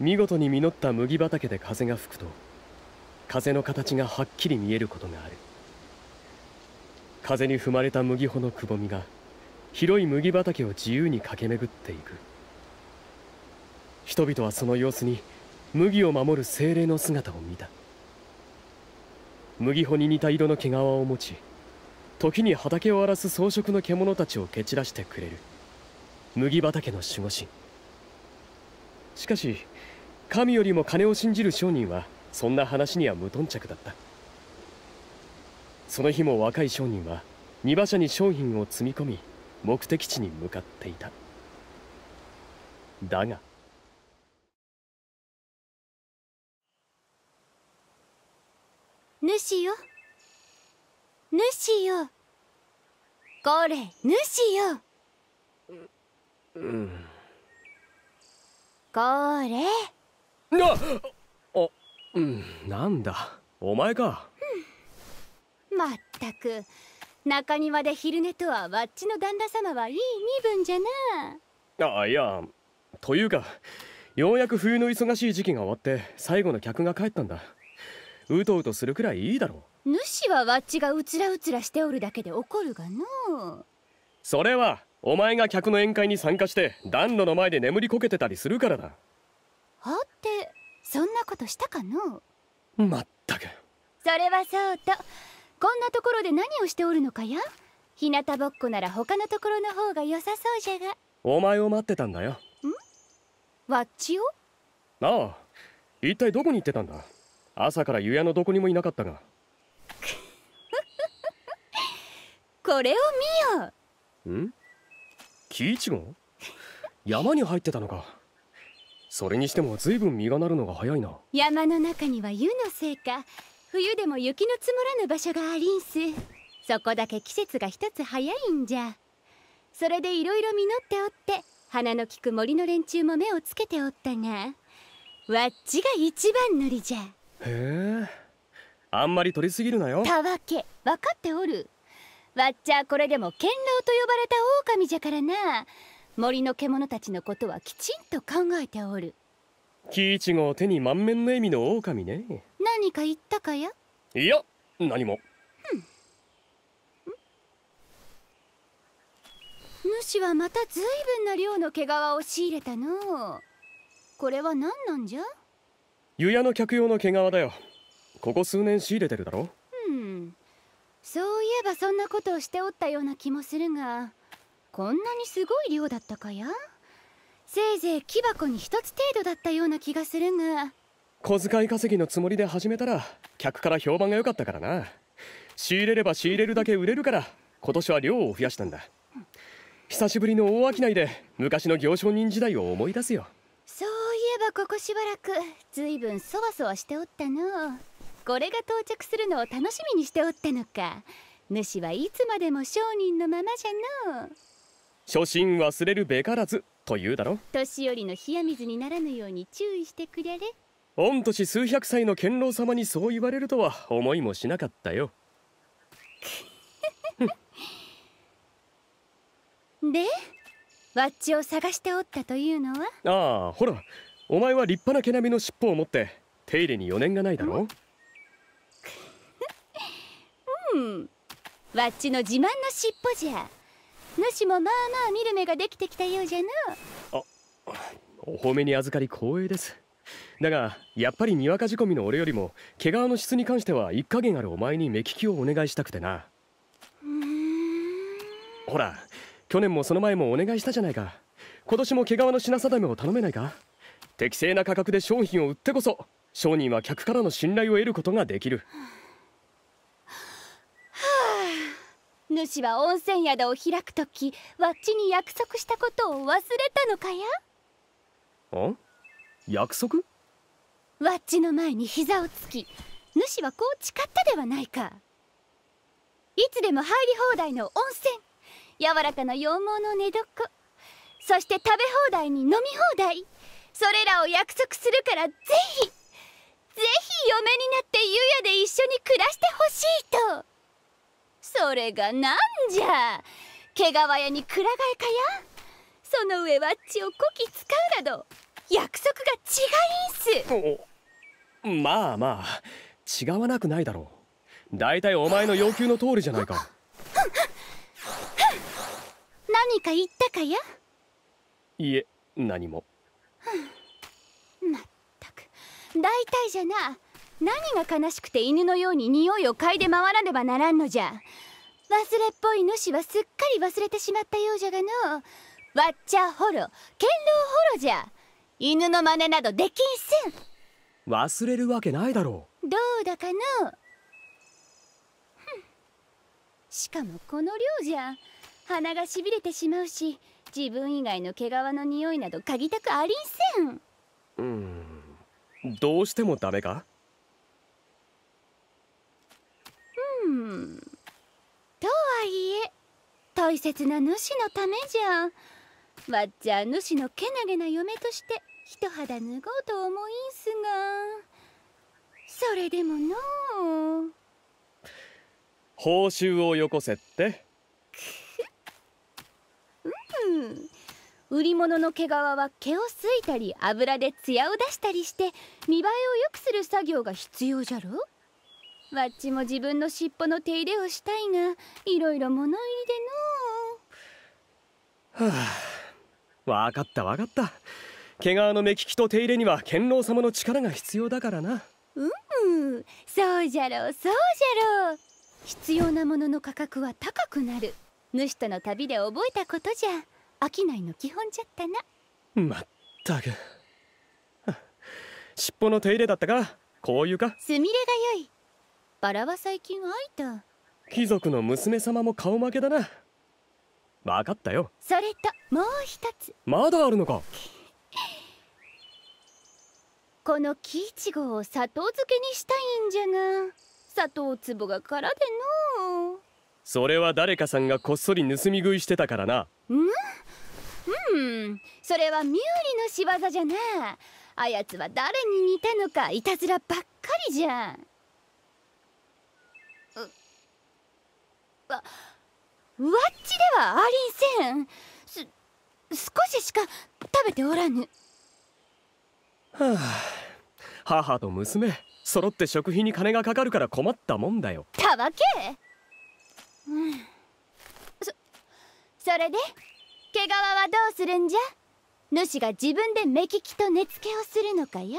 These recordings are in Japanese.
見事に実った麦畑で風が吹くと風の形がはっきり見えることがある風に踏まれた麦穂のくぼみが広い麦畑を自由に駆け巡っていく人々はその様子に麦を守る精霊の姿を見た麦穂に似た色の毛皮を持ち時に畑を荒らす装飾の獣たちを蹴散らしてくれる麦畑の守護神しかし神よりも金を信じる商人はそんな話には無頓着だったその日も若い商人は荷馬車に商品を積み込み目的地に向かっていただが主よ主よこれ主ようんこれなあうんなんだお前か、うん、まったく中庭で昼寝とはわっちの旦那様はいい身分じゃなあいやというかようやく冬の忙しい時期が終わって最後の客が帰ったんだうとうとするくらいいいだろう主はわっちがうつらうつらしておるだけで怒るがのそれはお前が客の宴会に参加して暖炉の前で眠りこけてたりするからだ法ってそんなことしたかのまったくそれはそうとこんなところで何をしておるのかや日向ぼっこなら他のところの方が良さそうじゃがお前を待ってたんだよんわっちをああ一体どこに行ってたんだ朝から湯屋のどこにもいなかったが これを見ようん木いちご山に入ってたのかそれにしても随分実がなるのが早いな山の中には湯のせいか冬でも雪の積もらぬ場所がありんすそこだけ季節が一つ早いんじゃそれでいろいろ実っておって花の利く森の連中も目をつけておったがわっちが一番乗りじゃへえあんまり取りすぎるなよたわけ分かっておるわっちゃこれでも堅牢と呼ばれた狼じゃからな森の獣たちのことはきちんと考えておるキイチを手に満面の笑みの狼ね何か言ったかやいや何も、うん、主はまた随分な量の毛皮を仕入れたのこれは何なんじゃ湯屋の客用の毛皮だよここ数年仕入れてるだろうんそういえばそんなことをしておったような気もするがこんなにすごい量だったかやせいぜい木箱に一つ程度だったような気がするが小遣い稼ぎのつもりで始めたら客から評判が良かったからな仕入れれば仕入れるだけ売れるから今年は量を増やしたんだ久しぶりの大商いで昔の行商人時代を思い出すよそういえばここしばらくずいぶんそわそわしておったのこれが到着するのを楽しみにしておったのか主はいつまでも商人のままじゃのう初心忘れるべからずというだろ年寄りの冷や水にならぬように注意してくれれ御年数百歳の堅牢様にそう言われるとは思いもしなかったよ でわっちを探しておったというのはああほらお前は立派な毛並みの尻尾を持って手入れに余念がないだろうんわっちの自慢の尻尾じゃ主もまあまあ見る目ができてきたようじゃなあお褒めに預かり光栄ですだがやっぱりにわか仕込みの俺よりも毛皮の質に関しては一加減あるお前に目利きをお願いしたくてなほら去年もその前もお願いしたじゃないか今年も毛皮の品定めを頼めないか適正な価格で商品を売ってこそ商人は客からの信頼を得ることができる主は温泉宿を開く時わっちに約束したことを忘れたのかやん約束わっちの前に膝をつき主はこう誓ったではないかいつでも入り放題の温泉柔らかな羊毛の寝床そして食べ放題に飲み放題それらを約束するからぜひぜひ嫁になってゆうやで一緒に暮らしてほしいとそれがなんじゃ毛皮屋にくら替えかやその上は血をこき使うなど約束が違いんすまあまあ違わなくないだろう大体お前の要求の通りじゃないか何か言ったかやいえ何もまったく大体じゃな何が悲しくて犬のように匂いを嗅いで回らねばならんのじゃ忘れっぽい主はすっかり忘れてしまったようじゃがのわっちゃほろ堅牢ほろじゃ犬の真似などできんせん忘れるわけないだろうどうだかのしかもこの量じゃ鼻がしびれてしまうし自分以外の毛皮の匂いなど嗅ぎたくありんせんうんどうしてもダメか大切な主のためじゃわっちゃ主のけなげな嫁として一肌脱ごうと思いんすがそれでもの報酬をよこせってうん売り物の毛皮は毛をすいたり油で艶を出したりして見栄えを良くする作業が必要じゃろわっちも自分の尻尾の手入れをしたいがいろいろ物入りでのはあわかったわかった毛皮の目利きと手入れには堅牢様の力が必要だからなうんそうじゃろうそうじゃろう必要なものの価格は高くなる主との旅で覚えたことじゃ商いの基本じゃったなまったく尻尾の手入れだったかこういうかすみれがよいバラは最近会いた貴族の娘様も顔負けだな分かったよそれともう一つまだあるのかこの木いちごを砂糖漬けにしたいんじゃが砂糖壺が空でのそれは誰かさんがこっそり盗み食いしてたからなうんうんそれはミュウリの仕業じゃなあやつは誰に似たのかいたずらばっかりじゃんわわっちではありんせんす少ししか食べておらぬはあ母と娘揃って食費に金がかかるから困ったもんだよたわけうんそそれで毛皮はどうするんじゃ主が自分で目利きと根付けをするのかや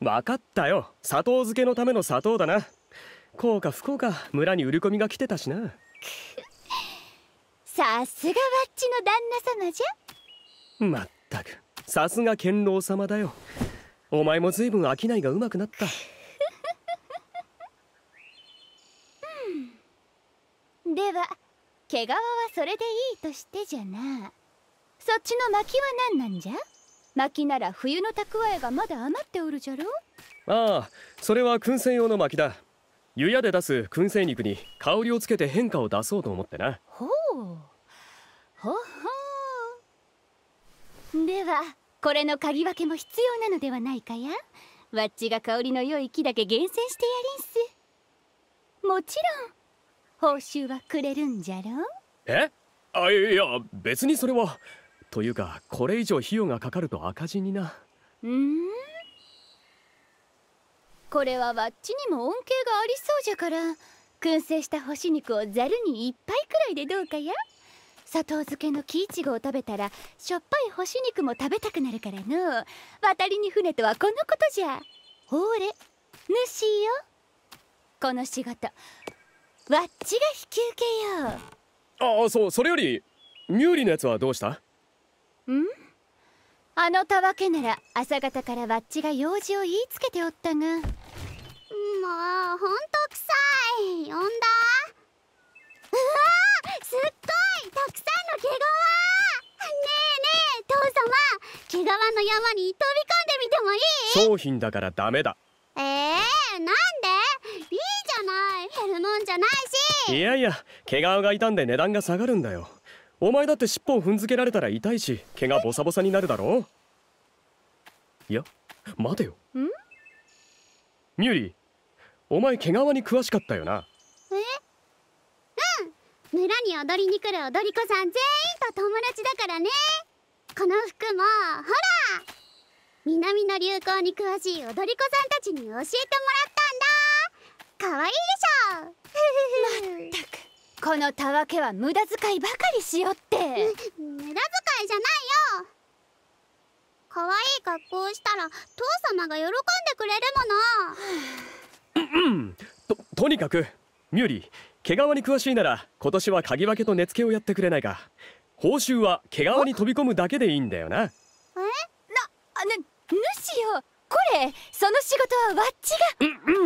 分かったよ砂糖漬けのための砂糖だなこうか不幸か村に売り込みが来てたしな さすがわっちの旦那様じゃまったくさすが堅牢様だよお前も随分商いがうまくなったでは毛皮はそれでいいとしてじゃなそっちの薪は何なんじゃ薪なら冬の蓄えがまだ余っておるじゃろああそれは燻製用の薪だ湯屋で出す燻製肉に香りをつけて変化を出そうと思ってなほうほほうではこれの嗅ぎ分けも必要なのではないかやわっちが香りの良い木だけ厳選してやりんすもちろん報酬はくれるんじゃろえあいや別にそれはというかこれ以上費用がかかると赤字になうんこれはわっちにも恩恵がありそうじゃから燻製した干し肉をざるに一杯くらいでどうかや砂糖漬けのキイチゴを食べたらしょっぱい干し肉も食べたくなるからの渡りに船とはこのことじゃほれ主よこの仕事わっちが引き受けようああそうそれよりミューリのやつはどうしたんあのたわけなら朝方からわっちが用事を言いつけておったがもうほんと臭い呼んだうわすっごいたくさんの毛皮ねえねえ父様毛皮の山に飛び込んでみてもいい商品だからダメだえー、なんでいいじゃない減るもんじゃないしいやいや毛皮が傷んで値段が下がるんだよお前だって尻尾を踏んづけられたら痛いし毛がボサボサになるだろういや待てよミューリーお前毛皮に詳しかったよなえうん村に踊りに来る踊り子さん全員と友達だからねこの服もほら南の流行に詳しい踊り子さんたちに教えてもらったんだ可愛いでしょ このたわけは無駄遣いばかりしよって無駄遣いじゃないよ可愛い格好をしたら父様が喜んでくれるものととにかくミューリー毛皮に詳しいなら今年は鍵分けと根付けをやってくれないか報酬は毛皮に飛び込むだけでいいんだよなえなあねしよこれその仕事はわっちが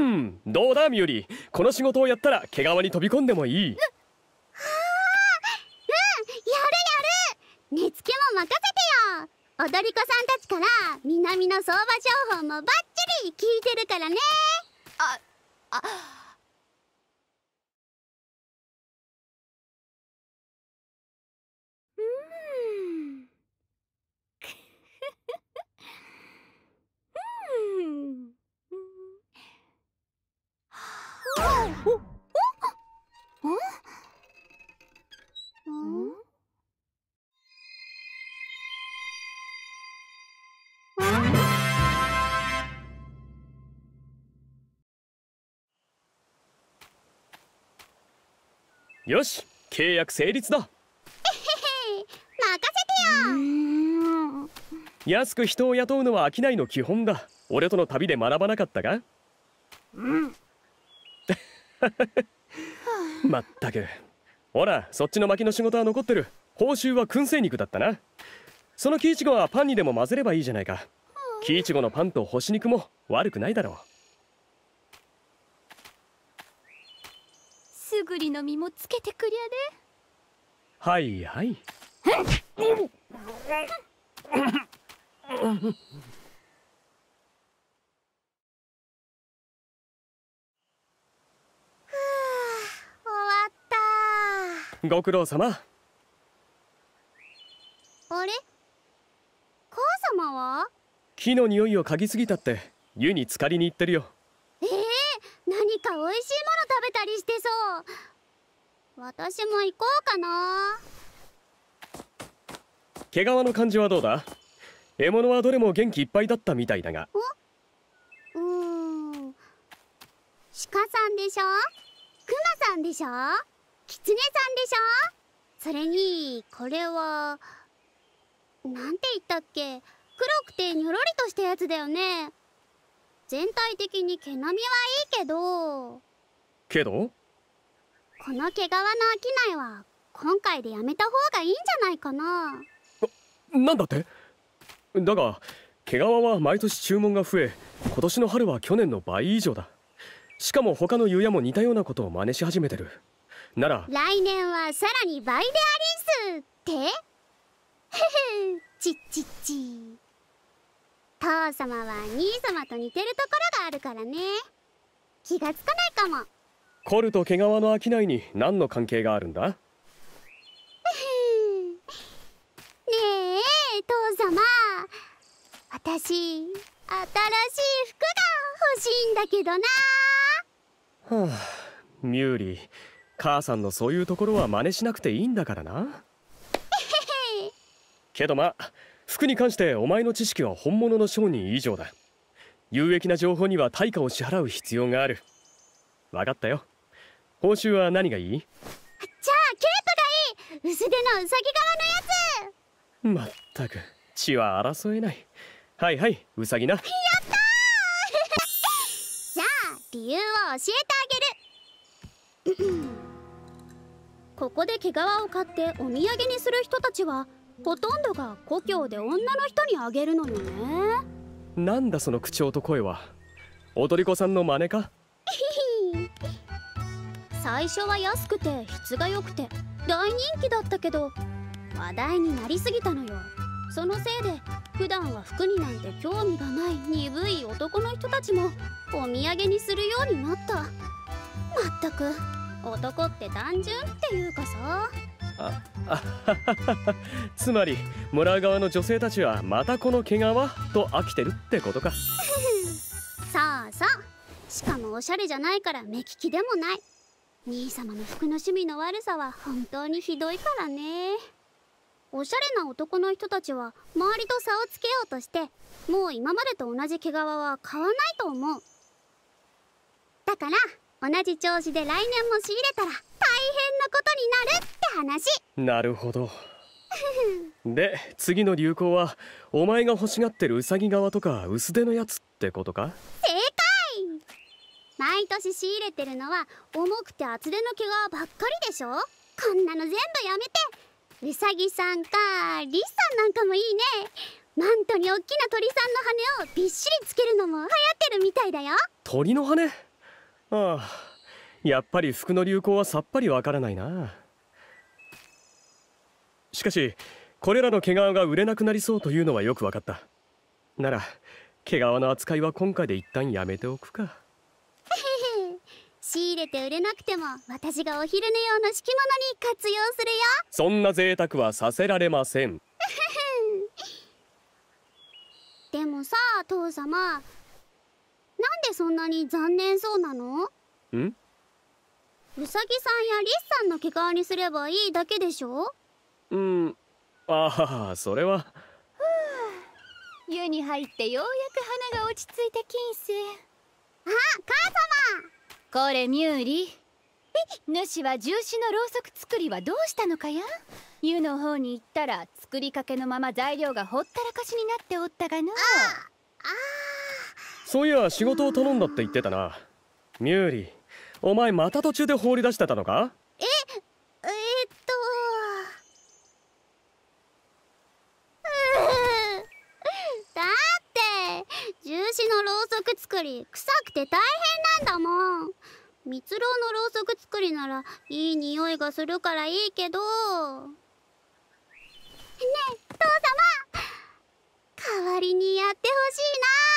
うん、うん、どうだミューリーこの仕事をやったら毛皮に飛び込んでもいい寝付けも任せてよ踊り子さんたちから南の相場情報もバッチリ聞いてるからねああうん。よし契約成立だ 任せてよ安く人を雇うのは商いの基本だ俺との旅で学ばなかったかうんまったくほらそっちの薪の仕事は残ってる報酬は燻製肉だったなそのキイチゴはパンにでも混ぜればいいじゃないかキイチゴのパンと干し肉も悪くないだろうぐりの実もつけてくりゃねはいはい終わったご苦労様あれ母様は木の匂いを嗅ぎすぎたって湯に浸かりに行ってるよ何か美味しいもの食べたりしてそう私も行こうかな毛皮の感じはどうだ獲物はどれも元気いっぱいだったみたいだがうん鹿さんでしょクマさんでしょキツネさんでしょそれにこれはなんて言ったっけ黒くてニョロリとしたやつだよね全体的に毛並みはいいけどけどこの毛皮の商いは今回でやめた方がいいんじゃないかななんだってだが毛皮は毎年注文が増え今年の春は去年の倍以上だしかも他の湯屋も似たようなことを真似し始めてるなら来年はさらに倍でありんすってへへちっちっち父様は兄様と似てるところがあるからね気がつかないかもコルと毛皮の商いに何の関係があるんだ ねえ父様私新しい服が欲しいんだけどなはあミューリー母さんのそういうところは真似しなくていいんだからな けどまあ服に関してお前の知識は本物の商人以上だ有益な情報には対価を支払う必要がある分かったよ報酬は何がいいじゃあケープがいい薄手のウサギ側のやつまったく血は争えないはいはいウサギなやったじゃあ理由を教えてあげるここで毛皮を買ってお土産にする人たちはほとんどが故郷で女の人にあげるのにねなんだその口調と声はおとりこさんの真似か 最初は安くて質が良くて大人気だったけど話題になりすぎたのよそのせいで普段は服になんて興味がない鈍い男の人たちもお土産にするようになったまったく男って単純っていうかさああつまり村側の女性たちはまたこの毛皮と飽きてるってことかそうそうしかもおしゃれじゃないから目利きでもない兄様の服の趣味の悪さは本当にひどいからねおしゃれな男の人たちは周りと差をつけようとしてもう今までと同じ毛皮は買わないと思うだから同じ調子で来年も仕入れたら大変なことになるって話なるほどで次の流行はお前が欲しがってるウサギ側とか薄手のやつってことか正解毎年仕入れてるのは重くて厚手の毛皮ばっかりでしょこんなの全部やめてウサギさんかリスさんなんかもいいねマントにおっきな鳥さんの羽をびっしりつけるのも流行ってるみたいだよ鳥の羽ああやっぱり服の流行はさっぱりわからないなしかしこれらの毛皮が売れなくなりそうというのはよく分かったなら毛皮の扱いは今回で一旦やめておくか 仕入れて売れなくても私がお昼寝用の敷物に活用するよそんな贅沢はさせられません でもさ父様でそんなに残念そうなのんうさぎさんやリスさんの毛皮にすればいいだけでしょうんああそれはふう湯に入ってようやく花が落ち着いた金星あ母様これミューリ主は重視のろうそく作りはどうしたのかや湯の方に行ったら作りかけのまま材料がほったらかしになっておったがのああそういや仕事を頼んだって言ってたなミューリーお前また途中で放り出してたのかええー、っと だって重視のろうそく作り臭くて大変なんだもん蜜蝋のろうそく作りならいい匂いがするからいいけどねえ父様代わりにやってほしいな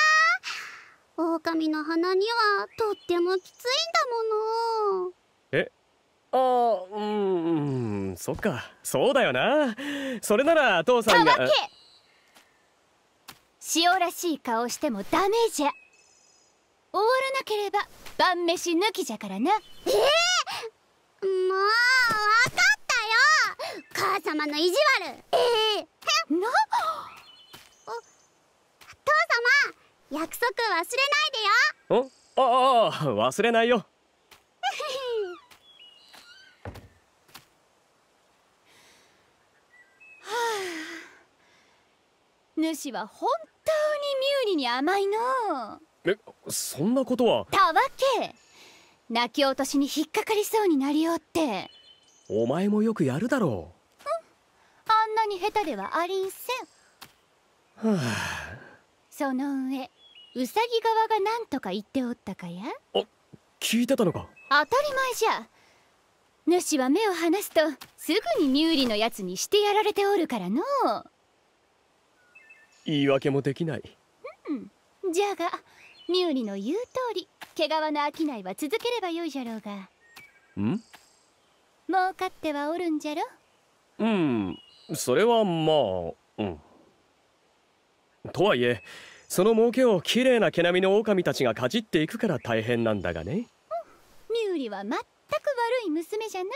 狼の鼻にはとってもきついんだものえああうんそっかそうだよなそれなら父さんが塩らしい顔してもダメじゃ終わらなければ晩飯抜きじゃからなええー、もうわかったよ母様の意地悪ええー、な父様約束忘れないでよああ忘れないよはあ、主は本当にミューリに甘いのえそんなことはたわけ泣き落としに引っかかりそうになりおってお前もよくやるだろうあんなに下手ではありんせんはあその上ウサギ側が何とか言っておったかやあ聞いてたのか当たり前じゃ主は目を離すとすぐにミュのやつにしてやられておるからの言い訳もできないうんじゃがミュの言う通り毛皮の商いは続ければよいじゃろうがん儲かってはおるんじゃろうんそれはまあうんとはいえその儲けをきれいな毛並みの狼たちがかじっていくから大変なんだがね、うん、ミューリは全く悪い娘じゃな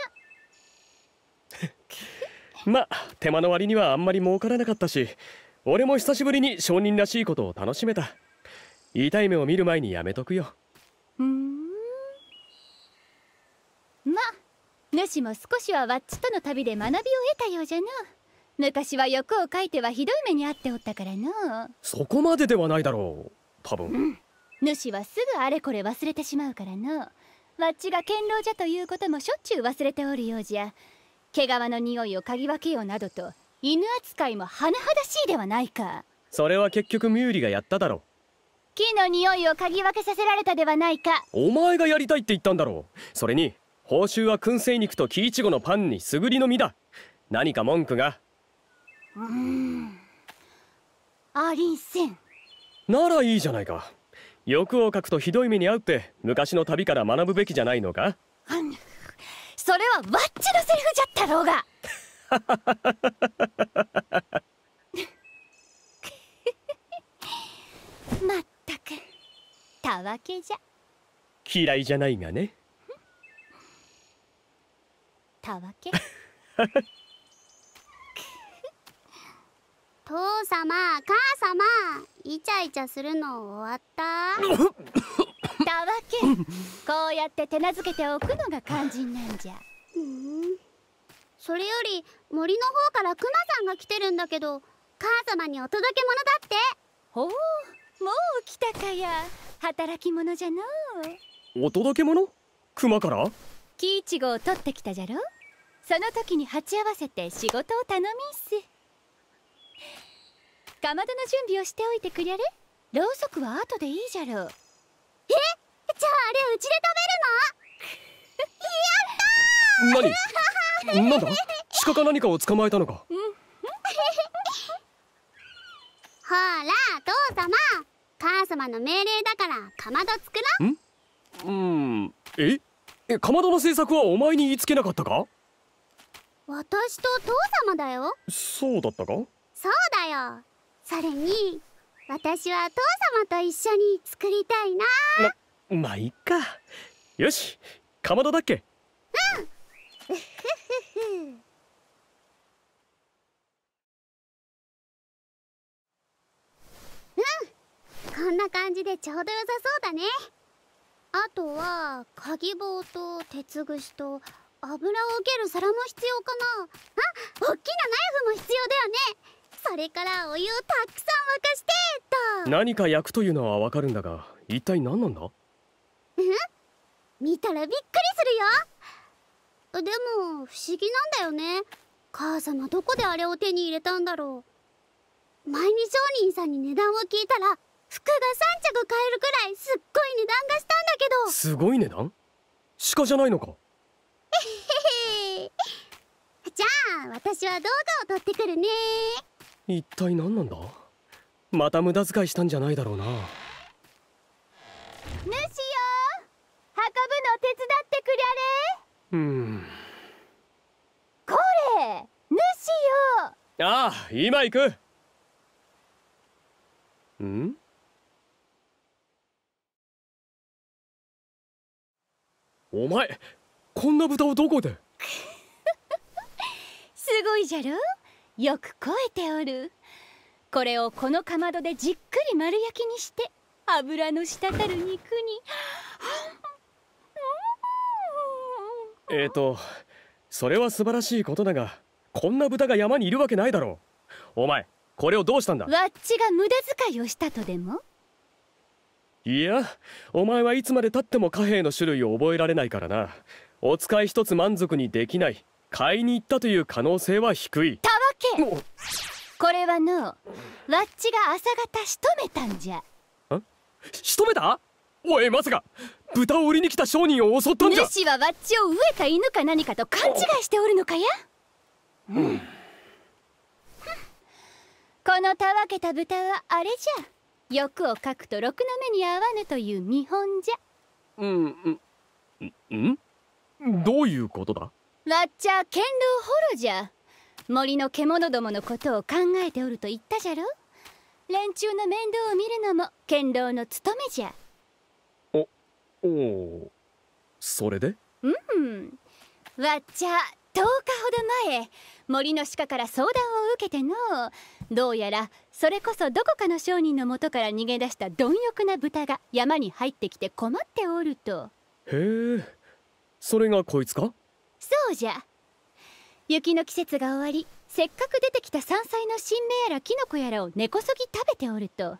まあ手間の割にはあんまり儲からなかったし俺も久しぶりに商人らしいことを楽しめた痛い目を見る前にやめとくようんまあ主も少しはわっちとの旅で学びを得たようじゃな昔は欲をかいてはひどい目に遭っておったからのそこまでではないだろう多分、うん、主はすぐあれこれ忘れてしまうからのわっちが堅牢じゃということもしょっちゅう忘れておるようじゃ毛皮の匂いを嗅ぎ分けようなどと犬扱いも甚だしいではないかそれは結局ミューリがやっただろう木の匂いを嗅ぎ分けさせられたではないかお前がやりたいって言ったんだろうそれに報酬は燻製肉と木いちごのパンにすぐりの実だ何か文句がうんありんせんならいいじゃないか欲をかくとひどい目に遭うって昔の旅から学ぶべきじゃないのか、うん、それはわっちのセリフじゃったろうがまったくたわけじゃ嫌いじゃないがねたわけ 父様母様イチャイチャするの終わった たわけこうやって手なずけておくのが肝心なんじゃんそれより森の方からクマさんが来てるんだけど母様にお届け物だってほうもう来たかや働き者じゃのお届け物クマからキイチゴを取ってきたじゃろその時に鉢合わせて仕事を頼みんすかまどの準備をしておいてくれるろうそくは後でいいじゃろうえじゃああれうちで食べるのやったー何なんだ鹿か何かを捕まえたのか、ほら父様母様の命令だからかまど作ろうんうんええかまどの制作はお前に言いつけなかったか私と父様だよそうだったかそうだよそれに私は父様と一緒に作りたいなままあいいかよしかまどだっけうんうんこんな感じでちょうどよさそうだねあとは鍵棒と鉄串と油を受ける皿も必要かなあ大きなナイフも必要だよねそれからお湯をたくさん沸かしてと何か焼くというのはわかるんだが一体何なんだうん見たらびっくりするよでも不思議なんだよね母さん様どこであれを手に入れたんだろう前に商人さんに値段を聞いたら服が3着買えるくらいすっごい値段がしたんだけどすごい値段鹿じゃないのかじゃあ私は動画を撮ってくるね一体何なんだまた無駄遣いしたんじゃないだろうな主よ運ぶの手伝ってくりゃれうんこれ主よああ今行くんお前こんな豚をどこで すごいじゃろよく肥えておるこれをこのかまどでじっくり丸焼きにして油の滴る肉にえっとそれは素晴らしいことだがこんな豚が山にいるわけないだろうお前これをどうしたんだわっちが無駄遣いをしたとでもいやお前はいつまでたっても貨幣の種類を覚えられないからなお使い一つ満足にできない買いに行ったという可能性は低いたけこれはのわっちが朝方しとめたんじゃしとめたおいまさか豚を売りに来た商人を襲ったんじゃ主はわっちを飢えた犬か何かと勘違いしておるのかや、うん、このたわけた豚はあれじゃ欲をかくとろくな目に合わぬという見本じゃうんうんどういうことだわっちゃ堅牢ホロじゃ森の獣どものことを考えておると言ったじゃろ連中の面倒を見るのも堅牢の務めじゃおおおそれでうんわっちゃ10日ほど前森の鹿から相談を受けてのどうやらそれこそどこかの商人のもとから逃げ出した貪欲な豚が山に入ってきて困っておるとへえそれがこいつかそうじゃ雪の季節が終わりせっかく出てきた山菜の新芽やらキノコやらを根こそぎ食べておると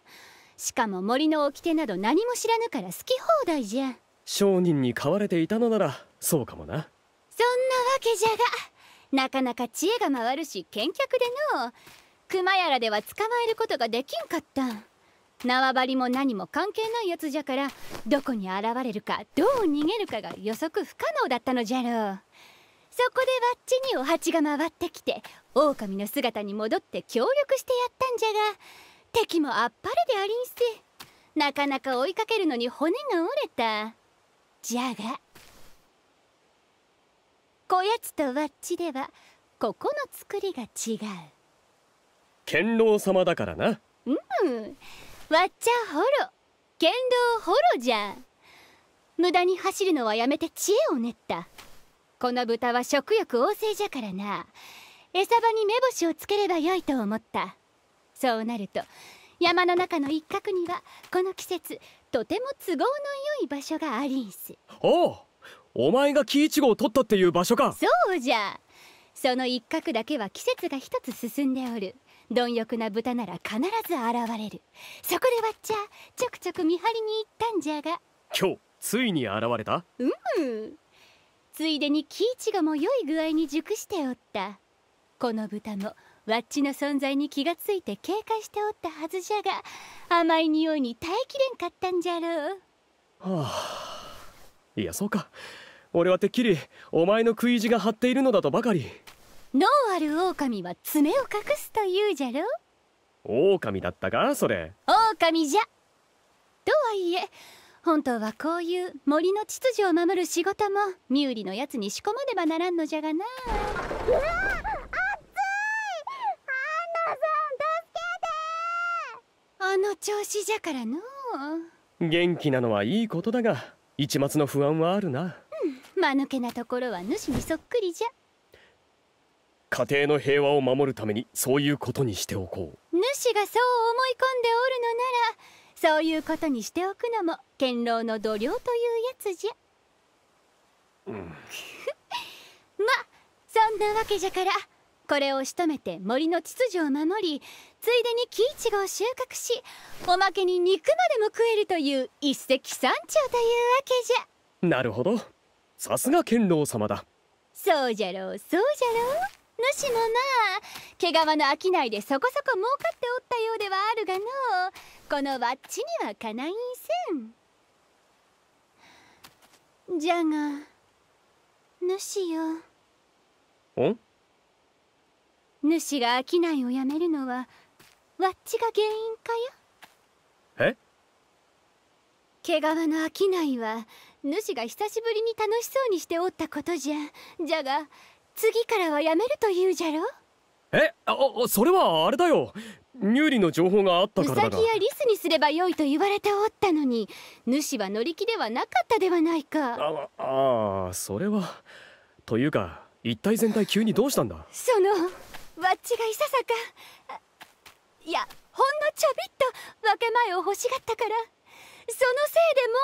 しかも森の掟など何も知らぬから好き放題じゃ商人に買われていたのならそうかもなそんなわけじゃがなかなか知恵が回るし見客での熊やらでは捕まえることができんかった縄張りも何も関係ないやつじゃからどこに現れるかどう逃げるかが予測不可能だったのじゃろうそこでわっちにお鉢が回ってきて狼の姿に戻って協力してやったんじゃが敵もあっぱれでありんせなかなか追いかけるのに骨が折れたじゃがこやつとわっちではここの作りが違う剣老様だからなうんわっちゃほろ剣道ほろじゃ無駄に走るのはやめて知恵を練ったこの豚は食欲旺盛じゃからな餌場に目星をつければよいと思ったそうなると山の中の一角にはこの季節とても都合の良い場所がありんすおおお前が木一号を取ったっていう場所かそうじゃその一角だけは季節が一つ進んでおる貪欲な豚なら必ず現れるそこでわっちゃちょくちょく見張りに行ったんじゃが今日ついに現れたうむついでにキイチがも良い具合に熟しておったこの豚もわっちの存在に気がついて警戒しておったはずじゃが甘い匂いに耐えきれんかったんじゃろうはあいやそうか俺はてっきりお前の食い意地が張っているのだとばかり脳ある狼は爪を隠すというじゃろ狼だったかそれ狼じゃとはいえ本当はこういう森の秩序を守る仕事もミューリのやつに仕込まねばならんのじゃがなうわあついアンナさん助けてあの調子じゃからの元気なのはいいことだが一抹の不安はあるなうん間抜けなところは主にそっくりじゃ家庭の平和を守るためにそういうことにしておこう主がそう思い込んでおるのならそういうことにしておくのも堅牢の度量というやつじゃ、うん、まそんなわけじゃからこれを仕留めて森の秩序を守りついでに木いちごを収穫しおまけに肉までも食えるという一石三鳥というわけじゃなるほどさすが堅牢様だそうじゃろうそうじゃろう主もまあ毛皮の商いでそこそこ儲かっておったようではあるがのこのわっちにはかないんせんじゃが主よん主が商いをやめるのはわっちが原因かよえ毛皮の商いは主が久しぶりに楽しそうにしておったことじゃじゃが次からはやめると言うじゃろえあそれはあれだよ有利の情報があったからだがウサギやリスにすればよいと言われておったのに主は乗り気ではなかったではないかああそれはというか一体全体急にどうしたんだそのわっちがいささかいやほんのちょびっと分け前を欲しがったからそのせいで儲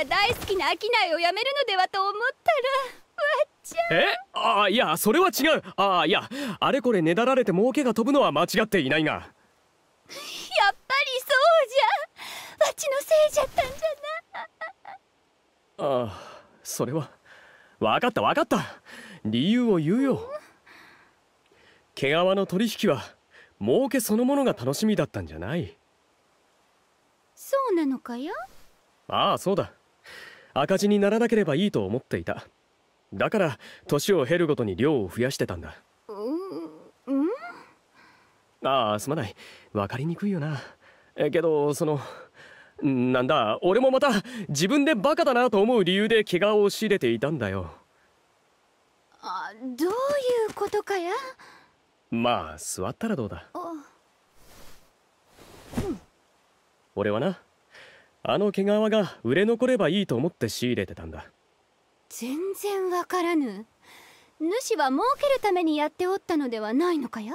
からなくなったから主が大好きな商いをやめるのではと思ったらえああいやそれは違うああいやあれこれねだられて儲けが飛ぶのは間違っていないがやっぱりそうじゃわちのせいじゃったんじゃなああそれは分かった分かった理由を言うよ毛皮の取引は儲けそのものが楽しみだったんじゃないそうなのかよああそうだ赤字にならなければいいと思っていただから年を経るごとに量を増やしてたんだうんうんああすまない分かりにくいよなえけどそのなんだ俺もまた自分でバカだなと思う理由で怪我を仕入れていたんだよあどういうことかやまあ座ったらどうだ、うん、俺はなあの毛皮が売れ残ればいいと思って仕入れてたんだ全然わからぬ主は儲けるためにやっておったのではないのかや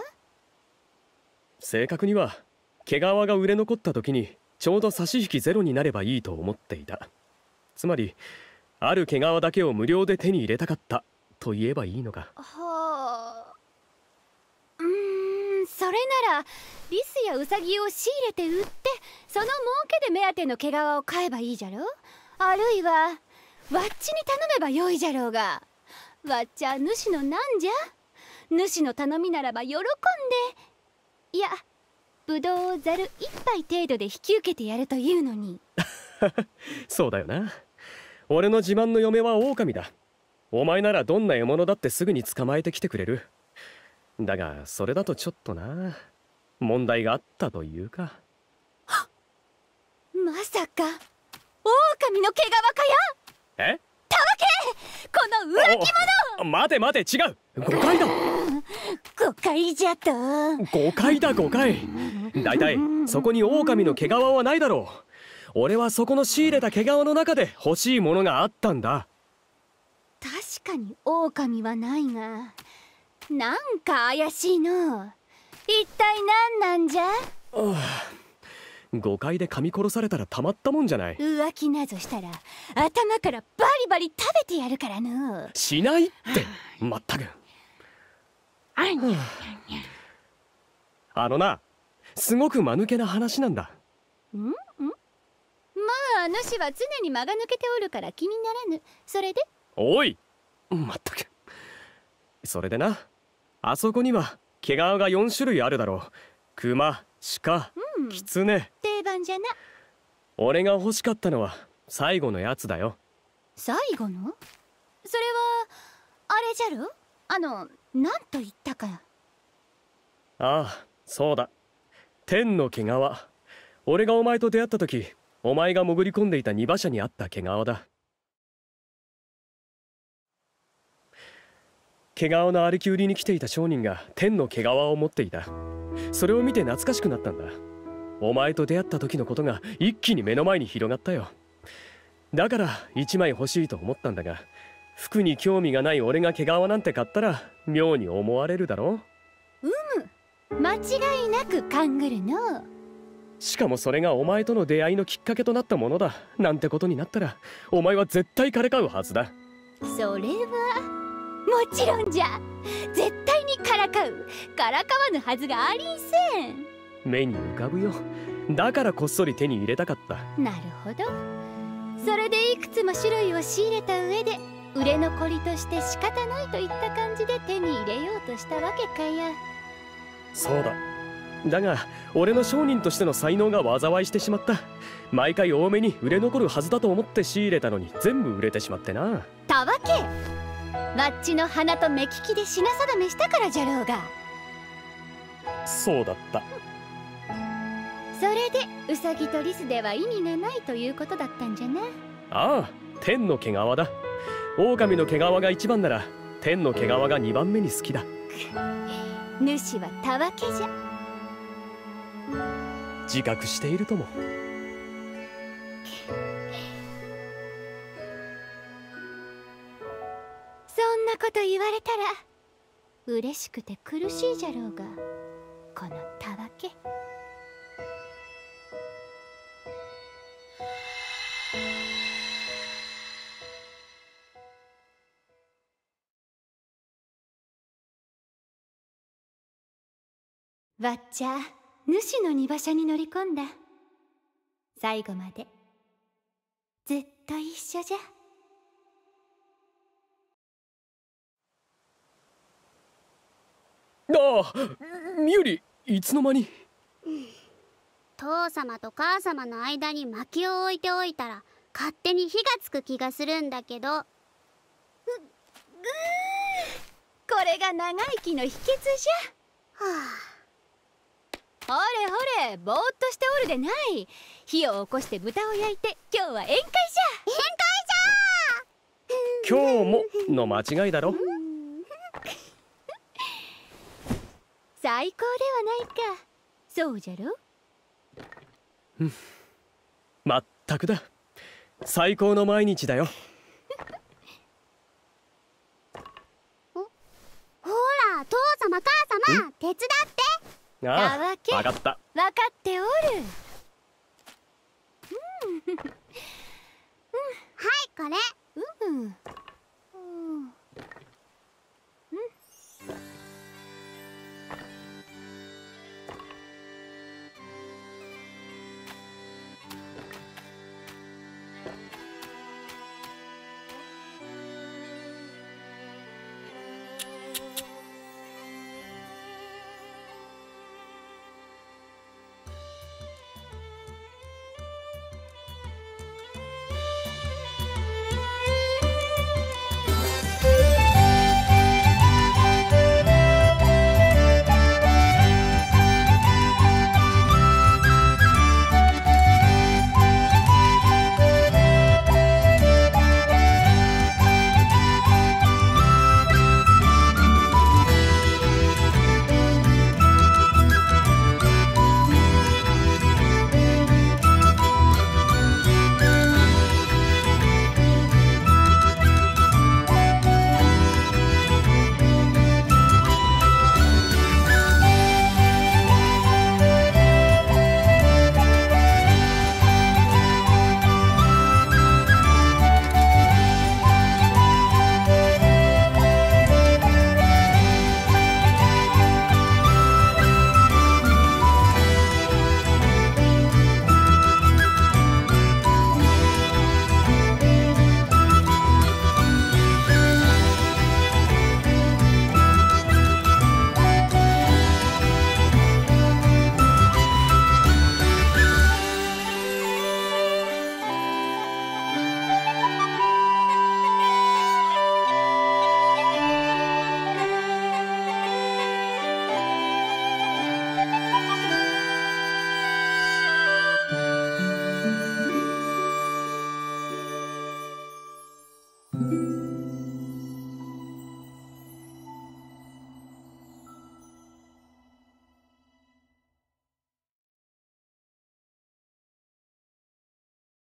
正確には毛皮が売れ残った時にちょうど差し引きゼロになればいいと思っていたつまりある毛皮だけを無料で手に入れたかったと言えばいいのかはあうんそれならリスやウサギを仕入れて売ってその儲けで目当ての毛皮を買えばいいじゃろあるいはわっちに頼めばよいじゃろうがわっちゃ主のなんじゃ主の頼みならば喜んでいやぶどうをざる一杯程度で引き受けてやるというのに そうだよな俺の自慢の嫁は狼だお前ならどんな獲物だってすぐに捕まえてきてくれるだがそれだとちょっとな問題があったというかまさか狼の毛皮かやえたわけこの浮気者待て待て違う誤解だ誤解じゃと誤解だ誤解だいたいそこに狼の毛皮はないだろう俺はそこの仕入れた毛皮の中で欲しいものがあったんだ確かに狼はないがなんか怪しいの一体何なんじゃああ誤解で噛み殺されたらたまったもんじゃない浮気などしたら頭からバリバリ食べてやるからのしないってまったくあのなすごく間抜けな話なんだんんまあ主は常に間が抜けておるから気にならぬそれでおいまったくそれでなあそこには毛皮が4種類あるだろう熊鹿、んキツネ定番じゃな俺が欲しかったのは最後のやつだよ最後のそれはあれじゃるあの何と言ったかああそうだ天の毛皮俺がお前と出会った時お前が潜り込んでいた二馬車にあった毛皮だ毛皮の歩き売りに来ていた商人が天の毛皮を持っていたそれを見て懐かしくなったんだお前と出会った時のことが一気に目の前に広がったよだから1枚欲しいと思ったんだが服に興味がない俺が毛皮なんて買ったら妙に思われるだろうむ間違いなく勘ぐるのしかもそれがお前との出会いのきっかけとなったものだなんてことになったらお前は絶対からかうはずだそれはもちろんじゃ絶対にからかうからかわぬはずがありんせん目に浮かぶよだからこっそり手に入れたかったなるほどそれでいくつも種類を仕入れた上で売れ残りとして仕方ないといった感じで手に入れようとしたわけかやそうだだが俺の商人としての才能が災いしてしまった毎回多めに売れ残るはずだと思って仕入れたのに全部売れてしまってなたわけわっちの花と目利きで品定めしたからじゃろうがそうだったそれでウサギとリスでは意味がないということだったんじゃなああ天の毛皮だ狼の毛皮が一番なら天の毛皮が二番目に好きだ主はたわけじゃ自覚しているともそんなこと言われたら嬉しくて苦しいじゃろうがこのたわけ。わっちゃ主の荷馬車に乗り込んだ最後までずっと一緒じゃああみゆりいつの間に父様と母様の間に薪を置いておいたら勝手に火がつく気がするんだけどぐぐこれが長生きの秘訣じゃはあほれほれぼーっとしておるでない火を起こして豚を焼いて今日は宴会じゃ宴会じゃ今日もの間違いだろ 最高ではないかそうじゃろうんまったくだ最高の毎日だよ ほら父様母様、手伝ってああ分かった分かっておるうんうん、はいこれ